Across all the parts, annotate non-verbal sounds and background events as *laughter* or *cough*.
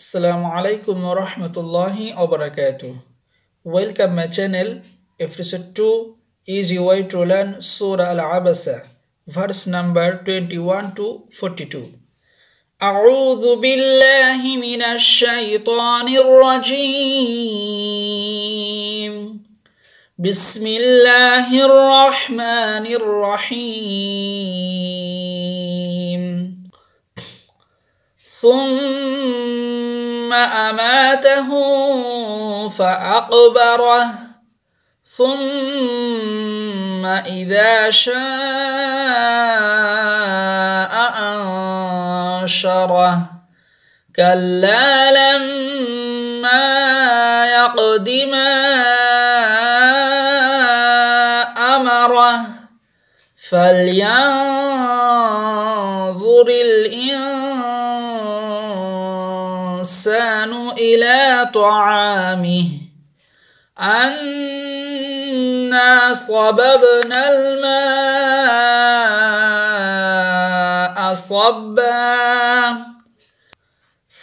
السلام عليكم wa rahmatullahi wa barakatuh. Welcome my channel. Episode 2 Easy Way to Learn Surah Al-Abasa, verse number 21 to 42. أعوذ بالله من الشيطان الرجيم بسم الله الرحمن الرحيم ثم ثم أماته فأقبره ثم إذا شاء أنشره كلا لما يقد ما أمره فلينظر طعامه أنا صببنا الماء صبا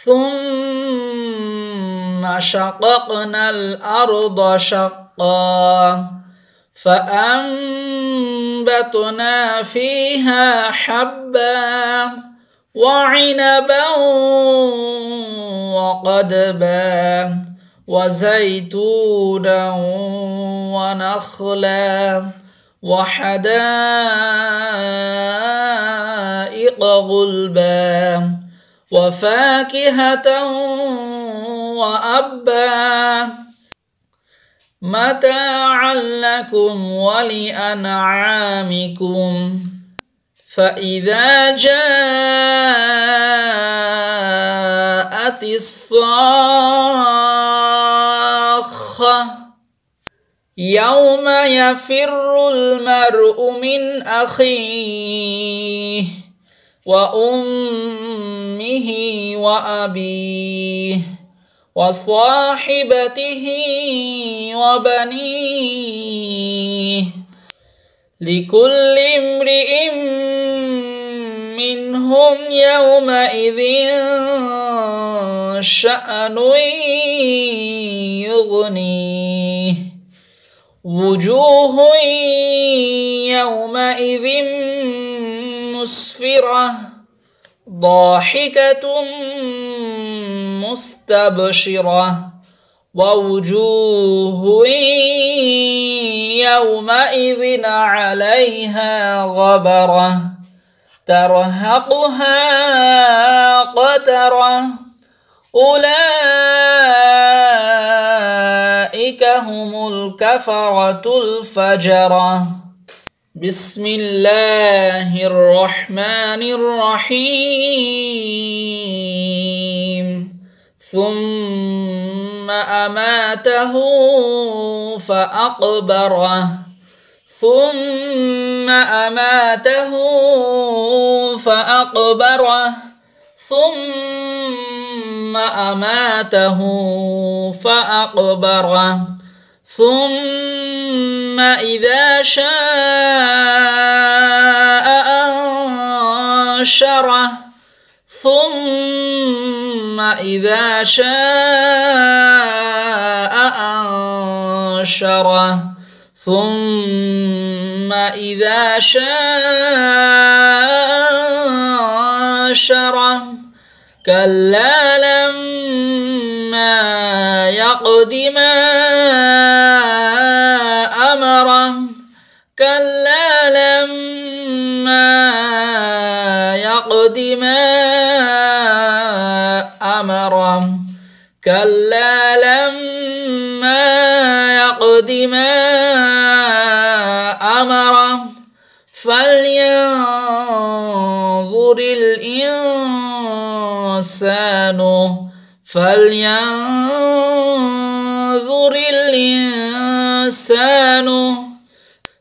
ثم شققنا الأرض شقا فأنبتنا فيها حبا وعنبا وقدبا وزيتونا ونخلا وحدائق غلبا وفاكهة وأبا متاعا لكم ولأنعامكم فإذا جاء جاءت الصاخة يوم يفر المرء من أخيه وأمه وأبيه وصاحبته وبنيه لكل امرئ هم يومئذ شأن يغنيه وجوه يومئذ مسفرة ضاحكة مستبشرة ووجوه يومئذ عليها غبره ترهقها قترة أولئك هم الكفرة الفجرة بسم الله الرحمن الرحيم ثم أماته فأقبره ثم أماته فأقبره ثم أماته فأقبره ثم إذا شاء أنشره ثم إذا شاء أنشره ثم إذا شاء شره كلا لما يقدمه أمر فلينظر الإنسان فلينظر الإنسان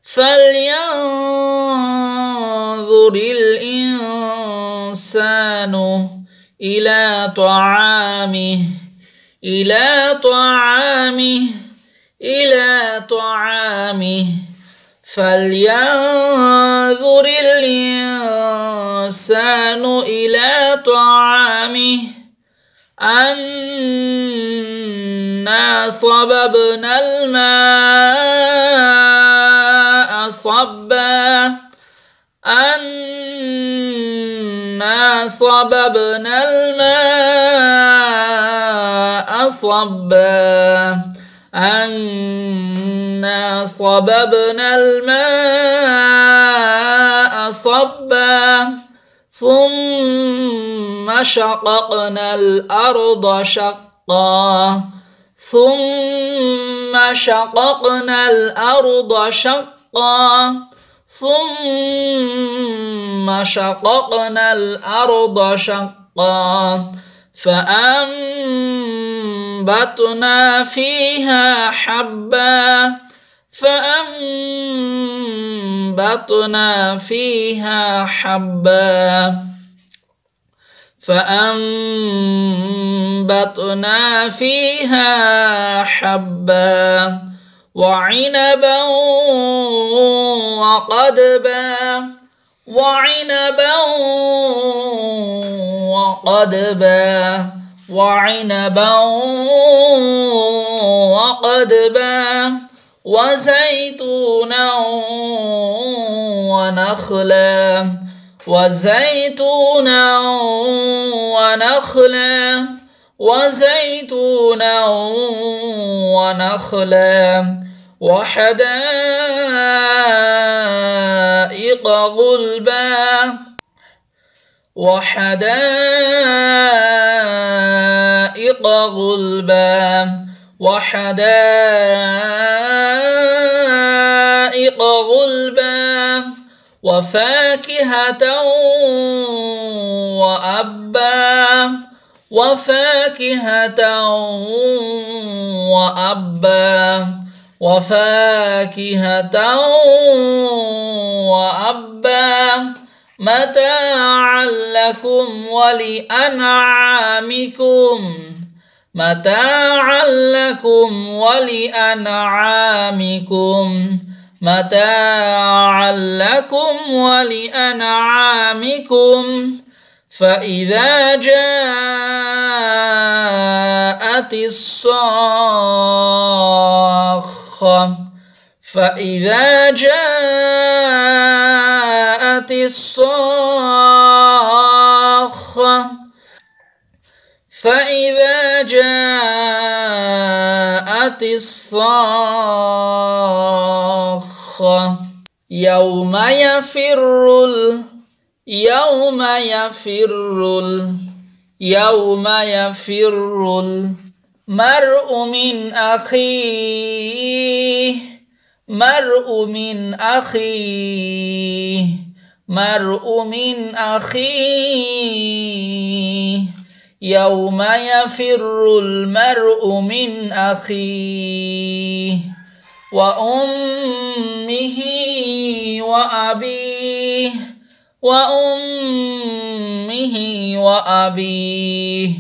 فلينظر الإنسان إلى طعامه إلى طعامه إلى طعامه فلينظر الإنسان إلى طعامه أنا صببنا الماء صبا أنا صببنا الماء صبا أنا صببنا الماء صبا ثم شققنا الأرض شقا ثم شققنا الأرض شقا ثم شققنا الأرض شقا فأنبتنا فيها حبا فأنبتنا فيها حبا فأنبتنا فيها حبا وعنبا وقدبا وعنبا قدبا وعنبا وقدبا وزيتونا ونخلا وزيتونا ونخلا وزيتونا ونخلا وحدائق غلبا وحدائق غلبا وحدائق غلبا وفاكهة وأبا وفاكهة وأبا وفاكهة وأبا متاعا لكم ولأنعامكم متاعا لكم ولأنعامكم متاعا لكم ولأنعامكم فإذا جاءت الصاخة فإذا جاءت الصاخة فإذا جاءت الصاخة يوم يفر يوم يفر يوم يفر المرء من أخيه مرء من أخيه مرء من أخيه يوم يفر المرء من أخيه وأمه وأبيه وأمه وأبيه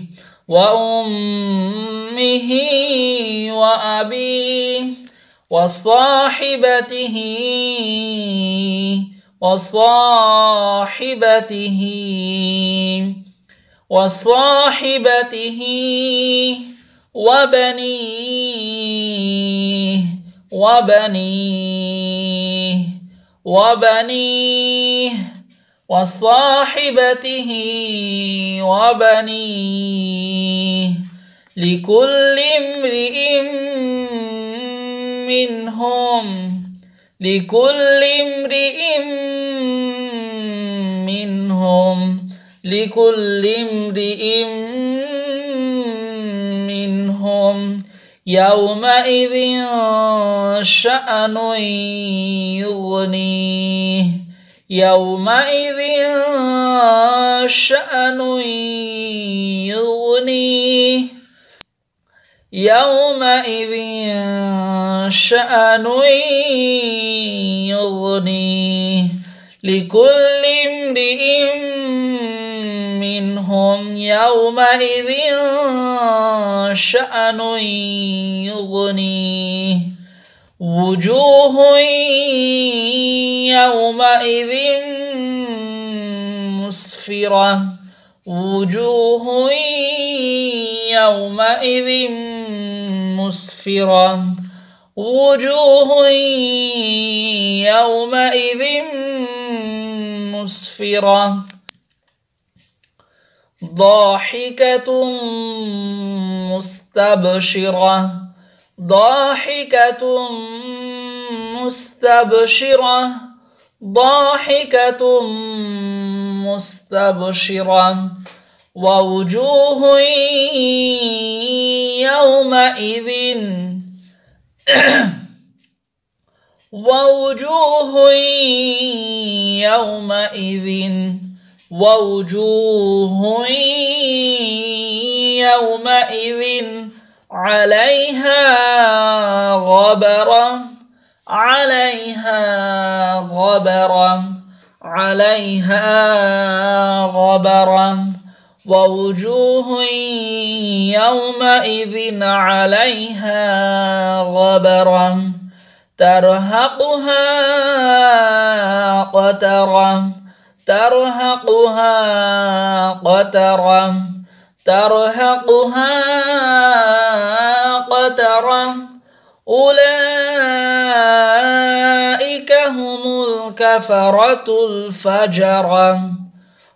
وأمه وأبيه وصاحبته وصاحبته وصاحبته وبنيه وبنيه وبنيه وصاحبته وبنيه لكل امرئ منهم لكل امرئ منهم لكل امرئ منهم يومئذ شأن يغنيه يومئذ شأن يغنيه يومئذ شأن يغنيه لكل امرئ منهم يومئذ شأن يغنيه وجوه يومئذ مسفرة وجوه يومئذ مسفرة وجوه يومئذ مسفرة مسفرة ضاحكة مستبشرة ضاحكة مستبشرة ضاحكة مستبشرة ووجوه يومئذ *clears throat* ووجوه يومئذ ووجوه يومئذ عليها غبرة عليها غبرة عليها غبرة ووجوه يومئذ عليها غبرة ترهقها قترا ترهقها قترا ترهقها قترا أولئك هم الكفرة الفجرة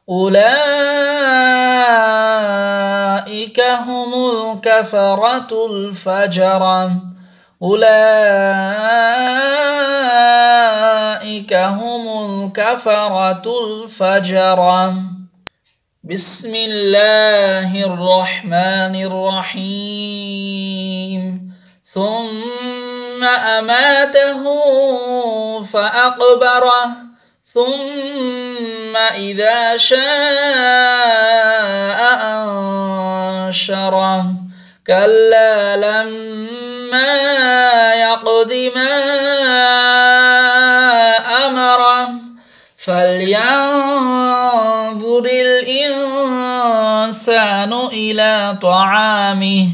أولئك هم الكفرة الفجرة أولئك هم الكفرة الفجرة بسم الله الرحمن الرحيم ثم أماته فأقبره ثم إذا شاء أنشره كلا لما منامه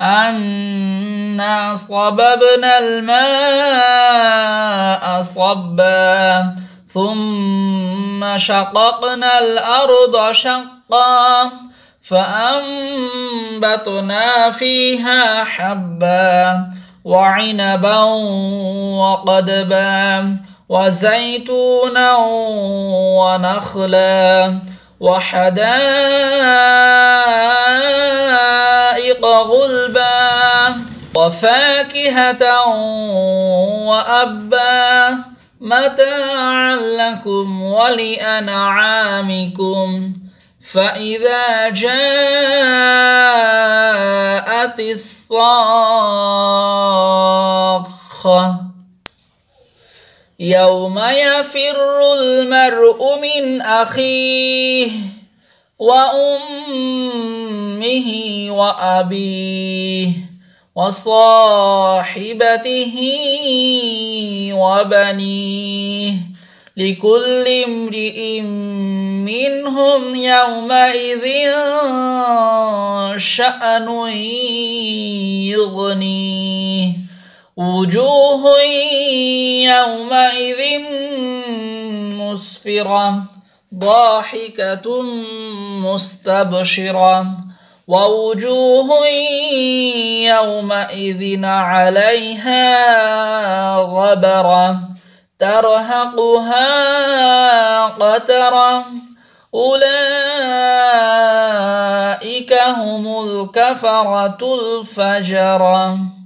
أنا صببنا الماء صبا ثم شققنا الأرض شقا فأنبتنا فيها حبا وعنبا وقدبا وزيتونا ونخلا وحدائق حدائق غلبا وفاكهة وأبا متاعا لكم ولأنعامكم فإذا جاءت الصاخة يوم يفر المرء من أخيه وأمه وأبيه وصاحبته وبنيه لكل امرئ منهم يومئذ شأن يغنيه وجوه يومئذ مسفره ضاحكة مستبشرة ووجوه يومئذ عليها غبرة ترهقها قترة أولئك هم الكفرة الفجرة